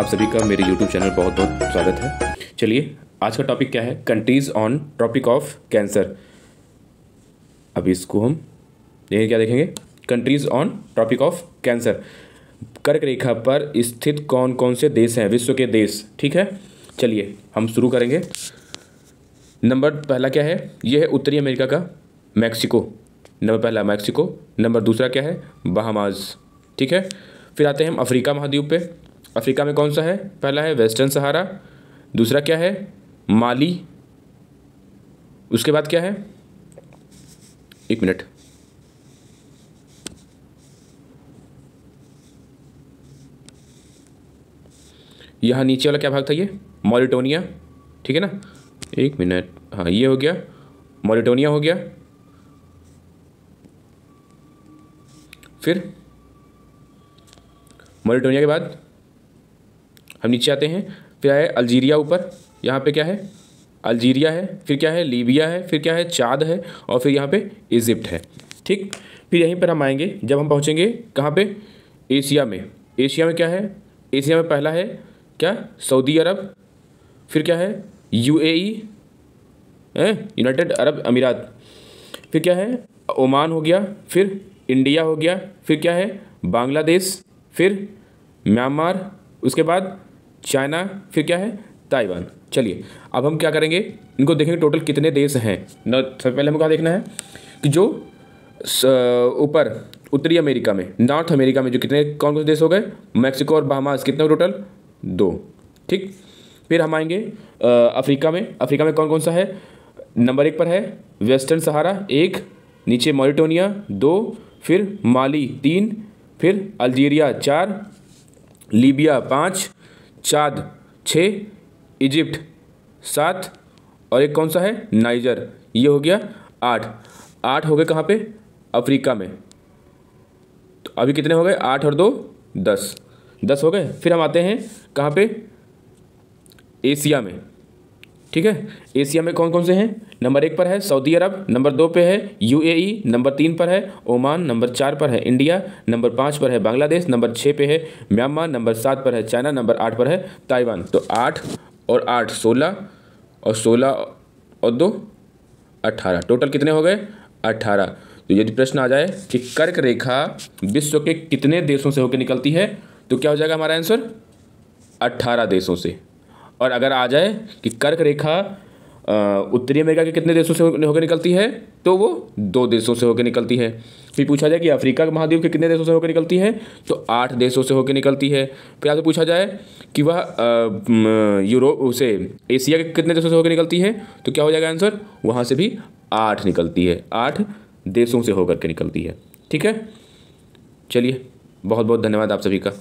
आप सभी का मेरे YouTube चैनल बहुत बहुत स्वागत है चलिए आज का टॉपिक क्या है countries on topic of cancer अब इसको हम देखें क्या देखेंगे countries on topic of cancer कर्क रेखा पर स्थित कौन कौन से देश हैं विश्व के देश ठीक है चलिए हम शुरू करेंगे नंबर पहला क्या है यह है उत्तरी अमेरिका का मैक्सिको नंबर पहला मैक्सिको नंबर दूसरा क्या है बहामाज ठीक है फिर आते हैं हम अफ्रीका महाद्वीप पे अफ्रीका में कौन सा है पहला है वेस्टर्न सहारा दूसरा क्या है माली उसके बाद क्या है एक मिनट यहाँ नीचे वाला क्या भाग था ये मॉरिटोनिया ठीक है ना एक मिनट हाँ ये हो गया मॉरिटोनिया हो गया फिर मॉरिटोनिया के बाद हम नीचे आते हैं फिर आया अल्जीरिया ऊपर यहाँ पे क्या है अल्जीरिया है फिर क्या है लीबिया है फिर क्या है चाद है और फिर यहाँ पे इजिप्ट है ठीक फिर यहीं पर हम आएंगे जब हम पहुँचेंगे कहाँ पे एशिया में एशिया में क्या है एशिया में पहला है क्या सऊदी अरब फिर क्या है ए यूनाइटेड अरब अमीरात फिर क्या है ओमान हो गया फिर इंडिया हो गया फिर क्या है बांग्लादेश फिर म्यांमार उसके बाद चाइना फिर क्या है ताइवान चलिए अब हम क्या करेंगे इनको देखेंगे टोटल कितने देश हैं न सबसे पहले हमको क्या देखना है कि जो ऊपर उत्तरी अमेरिका में नॉर्थ अमेरिका में जो कितने कौन कौन से देश हो गए मैक्सिको और बहामास कितने टोटल दो ठीक फिर हम आएंगे अफ्रीका में अफ्रीका में कौन कौन सा है नंबर एक पर है वेस्टर्न सहारा एक नीचे मॉरिटोनिया दो फिर माली तीन फिर अल्जीरिया चार लीबिया पाँच चाद छः इजिप्ट सात और एक कौन सा है नाइजर ये हो गया आठ आठ हो गए कहाँ पे अफ्रीका में तो अभी कितने हो गए आठ और दो दस दस हो गए फिर हम आते हैं कहाँ पे एशिया में ठीक है एशिया में कौन कौन से हैं नंबर एक पर है सऊदी अरब नंबर दो पे है यूएई नंबर तीन पर है ओमान नंबर चार पर है इंडिया नंबर पाँच पर है बांग्लादेश नंबर छः पे है म्यांमार नंबर सात पर है चाइना नंबर आठ पर है ताइवान तो आठ और आठ सोलह और सोलह और दो अट्ठारह टोटल कितने हो गए अट्ठारह तो यदि प्रश्न आ जाए कि कर्क रेखा विश्व के कितने देशों से होकर निकलती है तो क्या हो जाएगा हमारा आंसर अट्ठारह देशों से और अगर आ जाए कि कर्क रेखा उत्तरी अमेरिका के कितने देशों से होकर निकलती है तो वो दो देशों से होकर निकलती है फिर पूछा जाए कि अफ्रीका के महाद्वीप के कितने देशों से होकर निकलती है तो आठ देशों से होकर निकलती है फिर आपसे पूछा जाए कि वह यूरोप उसे एशिया के कितने देशों से होकर निकलती है तो क्या हो जाएगा आंसर वहाँ से भी आठ निकलती है आठ देशों से होकर के निकलती है ठीक है चलिए बहुत बहुत धन्यवाद आप सभी का